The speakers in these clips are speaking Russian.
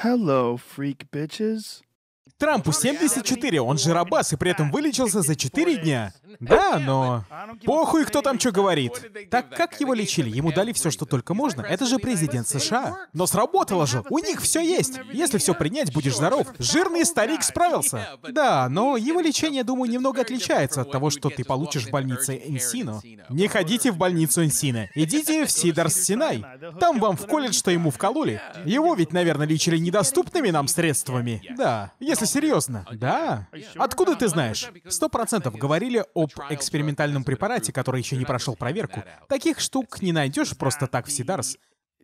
Hello, freak bitches. Трампу 74, он же рабас, и при этом вылечился за 4 дня. Да, но... Похуй, кто там что говорит. Так как его лечили? Ему дали все, что только можно. Это же президент США. Но сработало же. У них все есть. Если все принять, будешь здоров. Жирный старик справился. Да, но его лечение, думаю, немного отличается от того, что ты получишь в больнице Энсино. Не ходите в больницу Энсино. Идите в Сидарс-Синай. Там вам вколят, что ему вкололи. Его ведь, наверное, лечили недоступными нам средствами. Да. Если если серьезно. А да. Откуда ты знаешь? Сто процентов говорили об экспериментальном препарате, который еще не прошел проверку. Таких штук не найдешь просто так в Сидарс.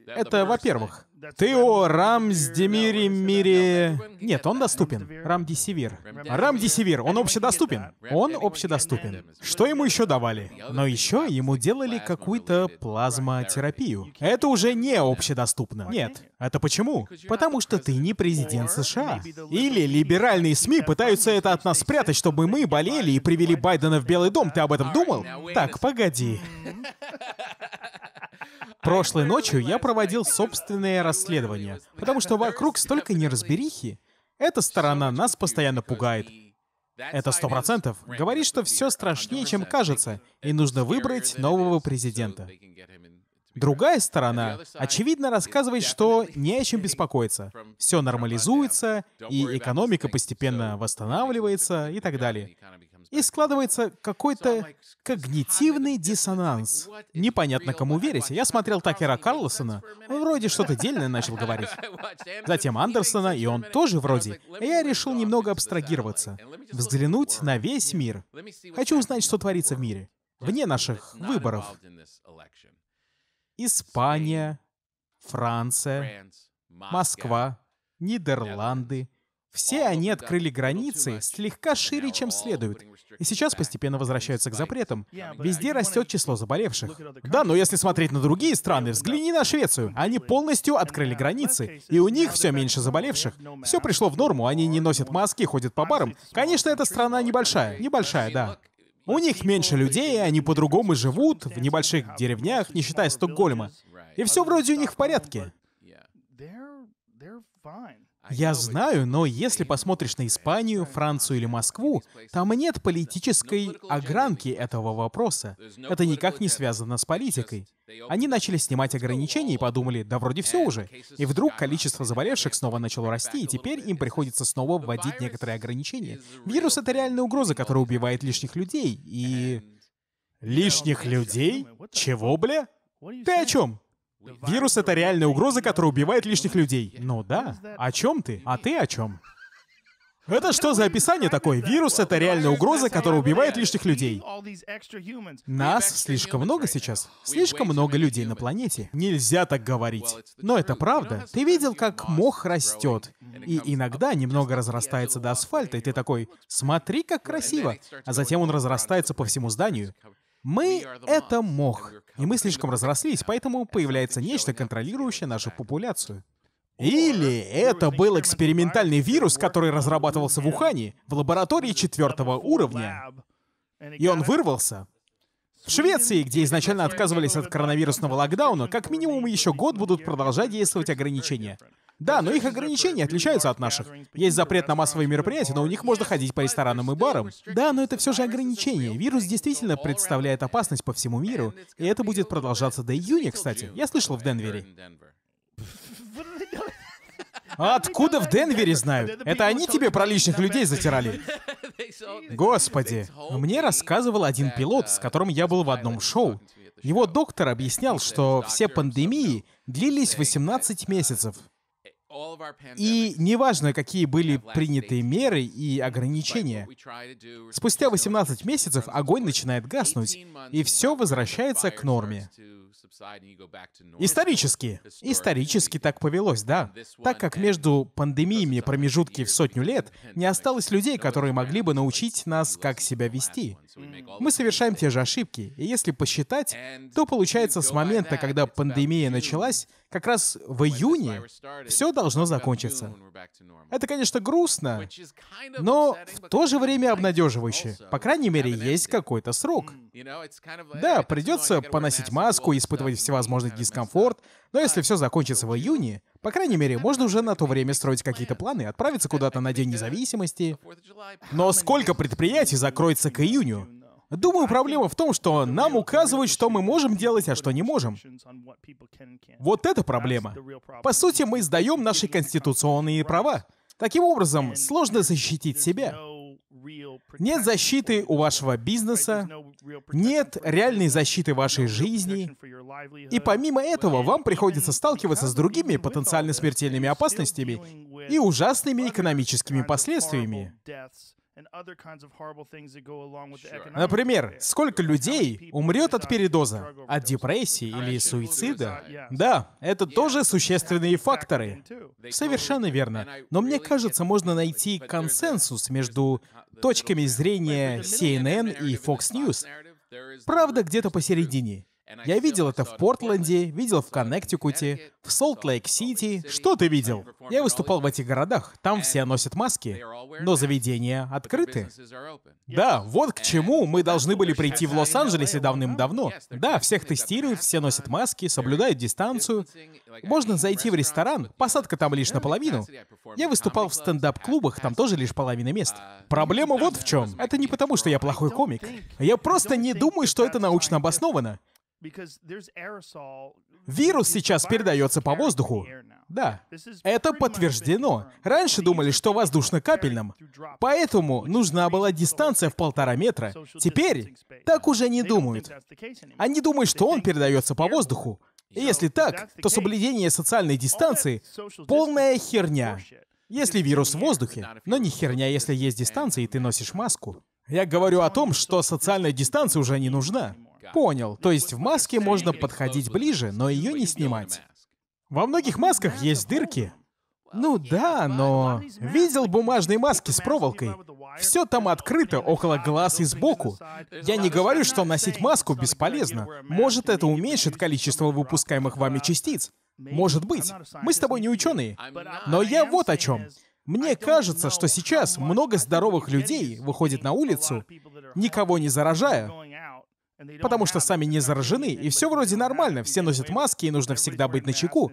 Это во-первых. Тео Рамсдемири Мири... Нет, он доступен. Рамдесивир. Рамдесивир, он общедоступен. Он общедоступен. Что ему еще давали? Но еще ему делали какую-то плазмотерапию. Это уже не общедоступно. Нет. Это почему? Потому что ты не президент США. Или либеральные СМИ пытаются это от нас спрятать, чтобы мы болели и привели Байдена в Белый дом. Ты об этом думал? Так, погоди. Mm-hmm. Прошлой ночью я проводил собственное расследование, потому что вокруг столько неразберихи. Эта сторона нас постоянно пугает. Это сто процентов. Говорит, что все страшнее, чем кажется, и нужно выбрать нового президента. Другая сторона, очевидно, рассказывает, что не о чем беспокоиться. Все нормализуется, и экономика постепенно восстанавливается и так далее. И складывается какой-то когнитивный диссонанс. Непонятно, кому верить. Я смотрел Такера Карлсона, он вроде что-то дельное начал говорить. Затем Андерсона, и он тоже вроде. И я решил немного абстрагироваться, взглянуть на весь мир. Хочу узнать, что творится в мире, вне наших выборов. Испания, Франция, Москва, Нидерланды, все они открыли границы слегка шире, чем следует, и сейчас постепенно возвращаются к запретам. Везде растет число заболевших. Да, но если смотреть на другие страны, взгляни на Швецию. Они полностью открыли границы, и у них все меньше заболевших. Все пришло в норму, они не носят маски, ходят по барам. Конечно, эта страна небольшая, небольшая, да. У них меньше людей, они по-другому живут, в небольших деревнях, не считая Стокгольма. И все вроде у них в порядке. А я знаю, но если посмотришь на Испанию, Францию или Москву, там нет политической огранки этого вопроса. Это никак не связано с политикой. Они начали снимать ограничения и подумали, да вроде все уже. И вдруг количество заболевших снова начало расти, и теперь им приходится снова вводить некоторые ограничения. Вирус — это реальная угроза, которая убивает лишних людей, и... Лишних людей? Чего, бля? Ты о чем? Вирус — это реальная угроза, которая убивает лишних людей. Ну да. О чем ты? А ты о чем? Это что за описание такое? Вирус — это реальная угроза, которая убивает лишних людей. Нас слишком много сейчас. Слишком много людей на планете. Нельзя так говорить. Но это правда. Ты видел, как мох растет. И иногда немного разрастается до асфальта, и ты такой, смотри, как красиво. А затем он разрастается по всему зданию. Мы — это мох, и мы слишком разрослись, поэтому появляется нечто, контролирующее нашу популяцию. Или это был экспериментальный вирус, который разрабатывался в Ухане, в лаборатории четвертого уровня, и он вырвался. В Швеции, где изначально отказывались от коронавирусного локдауна, как минимум еще год будут продолжать действовать ограничения. Да, но их ограничения отличаются от наших. Есть запрет на массовые мероприятия, но у них можно ходить по ресторанам и барам. Да, но это все же ограничения. Вирус действительно представляет опасность по всему миру, и это будет продолжаться до июня, кстати. Я слышал в Денвере. откуда в Денвере знают? Это они тебе про личных людей затирали? Господи, мне рассказывал один пилот, с которым я был в одном шоу. Его доктор объяснял, что все пандемии длились 18 месяцев. И неважно, какие были приняты меры и ограничения, спустя 18 месяцев огонь начинает гаснуть, и все возвращается к норме. Исторически. Исторически так повелось, да. Так как между пандемиями промежутки в сотню лет не осталось людей, которые могли бы научить нас, как себя вести. Мы совершаем те же ошибки, и если посчитать, то получается с момента, когда пандемия началась, как раз в июне все должно закончиться. Это, конечно, грустно, но в то же время обнадеживающе. По крайней мере, есть какой-то срок. Да, придется поносить маску, испытывать всевозможный дискомфорт, но если все закончится в июне, по крайней мере, можно уже на то время строить какие-то планы, отправиться куда-то на День независимости. Но сколько предприятий закроется к июню? Думаю, проблема в том, что нам указывают, что мы можем делать, а что не можем. Вот это проблема. По сути, мы сдаем наши конституционные права. Таким образом, сложно защитить себя. Нет защиты у вашего бизнеса, нет реальной защиты вашей жизни, и помимо этого вам приходится сталкиваться с другими потенциально смертельными опасностями и ужасными экономическими последствиями. Например, сколько людей умрет от передоза, от депрессии или суицида? Да, это тоже существенные факторы. Совершенно верно. Но мне кажется, можно найти консенсус между точками зрения CNN и Fox News. Правда где-то посередине. Я видел это в Портленде, видел в Коннектикуте, в Солт-Лейк-Сити. Um, что ты видел? Я выступал в этих городах, там все носят маски, но заведения открыты. Да, вот к чему мы должны были прийти в Лос-Анджелесе давным-давно. Да, всех тестируют, все носят маски, соблюдают дистанцию. Можно зайти в ресторан, посадка там лишь наполовину. Я выступал в стендап-клубах, там тоже лишь половина мест. Uh, Проблема вот в чем. Это не потому, что я плохой комик. Я просто не думаю, что это научно обосновано. Вирус сейчас передается по воздуху. Да, это подтверждено. Раньше думали, что воздушно-капельным. Поэтому нужна была дистанция в полтора метра. Теперь так уже не думают. Они думают, что он передается по воздуху. И если так, то соблюдение социальной дистанции — полная херня. Если вирус в воздухе, но не херня, если есть дистанция и ты носишь маску. Я говорю о том, что социальная дистанция уже не нужна. Понял. То есть в маске можно подходить ближе, но ее не снимать. Во многих масках есть дырки. Ну да, но... Видел бумажные маски с проволокой? Все там открыто, около глаз и сбоку. Я не говорю, что носить маску бесполезно. Может, это уменьшит количество выпускаемых вами частиц. Может быть. Мы с тобой не ученые. Но я вот о чем. Мне кажется, что сейчас много здоровых людей выходит на улицу, никого не заражая, потому что сами не заражены, и все вроде нормально, все носят маски, и нужно всегда быть на чеку.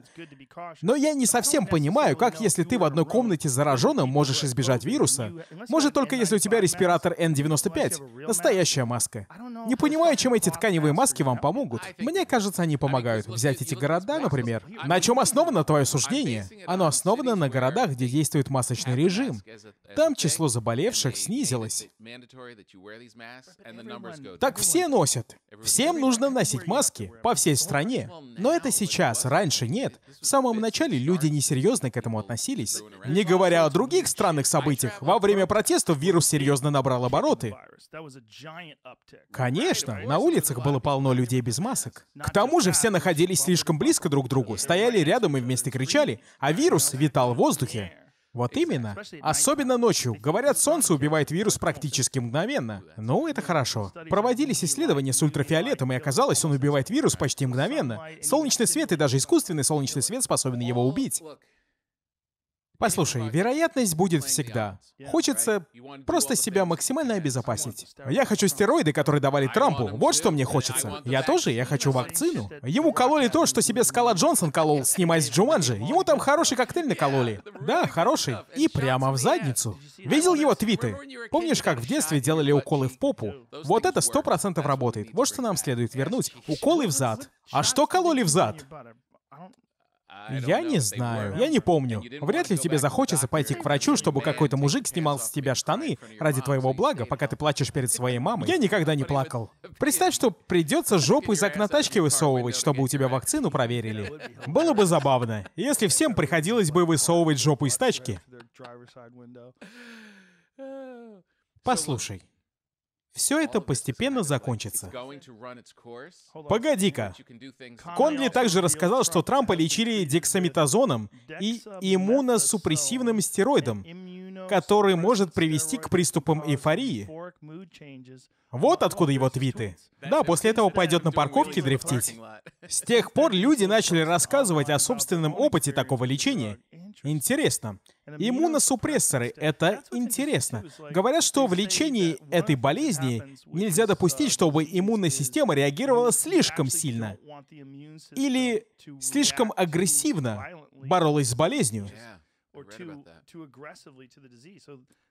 Но я не совсем понимаю, как если ты в одной комнате зараженным можешь избежать вируса, может только если у тебя респиратор N95, настоящая маска. Не понимаю, чем эти тканевые маски вам помогут. Мне кажется, они помогают взять эти города, например. На чем основано твое суждение? Оно основано на городах, где действует масочный режим. Там число заболевших снизилось. Так все носят носят. Всем нужно носить маски по всей стране. Но это сейчас, раньше нет. В самом начале люди несерьезно к этому относились. Не говоря о других странных событиях, во время протестов вирус серьезно набрал обороты. Конечно, на улицах было полно людей без масок. К тому же все находились слишком близко друг к другу, стояли рядом и вместе кричали, а вирус витал в воздухе. Вот именно. Особенно ночью. Говорят, солнце убивает вирус практически мгновенно. Ну, это хорошо. Проводились исследования с ультрафиолетом, и оказалось, он убивает вирус почти мгновенно. Солнечный свет и даже искусственный солнечный свет способен его убить. Послушай, вероятность будет всегда. Хочется просто себя максимально обезопасить. Я хочу стероиды, которые давали Трампу. Вот что мне хочется. Я тоже, я хочу вакцину. Ему кололи то, что себе Скала Джонсон колол, снимаясь с Джуманджи. Ему там хороший коктейль накололи. Да, хороший. И прямо в задницу. Видел его твиты? Помнишь, как в детстве делали уколы в попу? Вот это сто процентов работает. Вот что нам следует вернуть. Уколы в зад. А что кололи в зад? Я не знаю, я не помню. Вряд ли тебе захочется пойти к врачу, чтобы какой-то мужик снимал с тебя штаны ради твоего блага, пока ты плачешь перед своей мамой. Я никогда не плакал. Представь, что придется жопу из окна тачки высовывать, чтобы у тебя вакцину проверили. Было бы забавно, если всем приходилось бы высовывать жопу из тачки. Послушай, все это постепенно закончится. Погоди-ка. Конли также рассказал, что Трампа лечили дексаметазоном и иммуносупрессивным стероидом, который может привести к приступам эйфории. Вот откуда его твиты. Да, после этого пойдет на парковке дрифтить. С тех пор люди начали рассказывать о собственном опыте такого лечения Интересно. Иммуносупрессоры — это интересно. Говорят, что в лечении этой болезни нельзя допустить, чтобы иммунная система реагировала слишком сильно или слишком агрессивно боролась с болезнью.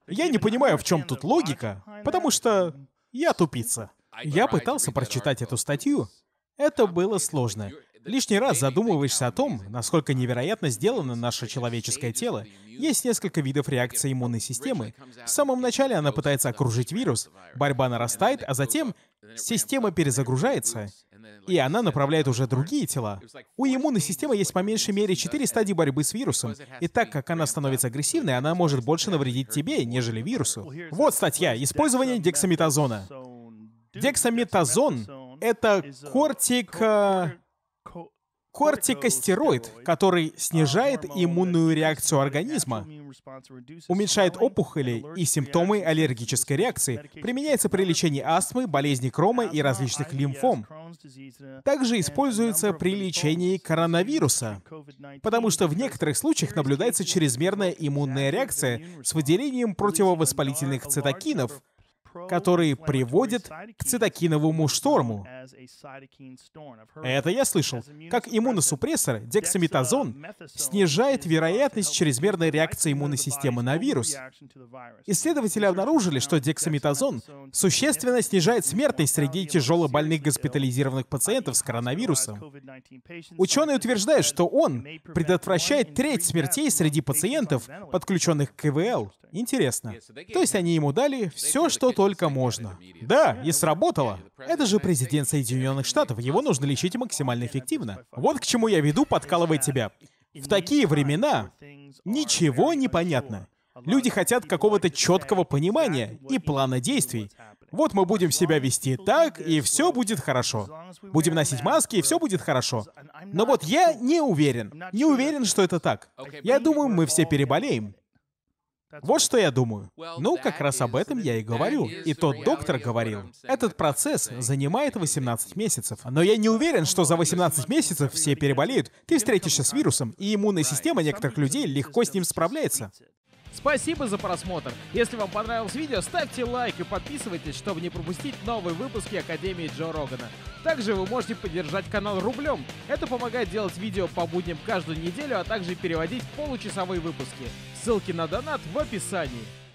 Я не понимаю, в чем тут логика, потому что я тупица. Я пытался прочитать эту статью. Это было сложно. Лишний раз задумываешься о том, насколько невероятно сделано наше человеческое тело. Есть несколько видов реакции иммунной системы. В самом начале она пытается окружить вирус, борьба нарастает, а затем система перезагружается, и она направляет уже другие тела. У иммунной системы есть по меньшей мере четыре стадии борьбы с вирусом, и так как она становится агрессивной, она может больше навредить тебе, нежели вирусу. Вот статья «Использование дексаметазона». Дексаметазон — это кортик... Э, Кортикостероид, который а, снижает иммунную реакцию организма, уменьшает опухоли и симптомы аллергической реакции, применяется при лечении астмы, болезни Крома и различных лимфом. Э, Также используется при лечении коронавируса, потому что в некоторых случаях наблюдается чрезмерная иммунная реакция с выделением противовоспалительных цитокинов — которые приводят к цитокиновому шторму. Это я слышал. Как иммуносупрессор, дексаметазон снижает вероятность чрезмерной реакции иммунной системы на вирус. Исследователи обнаружили, что дексаметазон существенно снижает смертность среди тяжело больных госпитализированных пациентов с коронавирусом. Ученые утверждают, что он предотвращает треть смертей среди пациентов, подключенных к КВЛ. Интересно. То есть они ему дали все, что только можно. Да, и сработало. Это же президент Соединенных Штатов, его нужно лечить максимально эффективно. Вот к чему я веду, подкалывать тебя. В такие времена ничего не понятно. Люди хотят какого-то четкого понимания и плана действий. Вот мы будем себя вести так, и все будет хорошо. Будем носить маски, и все будет хорошо. Но вот я не уверен. Не уверен, что это так. Я думаю, мы все переболеем. Вот что я думаю. Ну, как раз об этом я и говорю. И тот доктор говорил, этот процесс занимает 18 месяцев. Но я не уверен, что за 18 месяцев все переболеют. Ты встретишься с вирусом, и иммунная система некоторых людей легко с ним справляется. Спасибо за просмотр. Если вам понравилось видео, ставьте лайк и подписывайтесь, чтобы не пропустить новые выпуски Академии Джо Рогана. Также вы можете поддержать канал рублем. Это помогает делать видео по будням каждую неделю, а также переводить получасовые выпуски. Ссылки на донат в описании.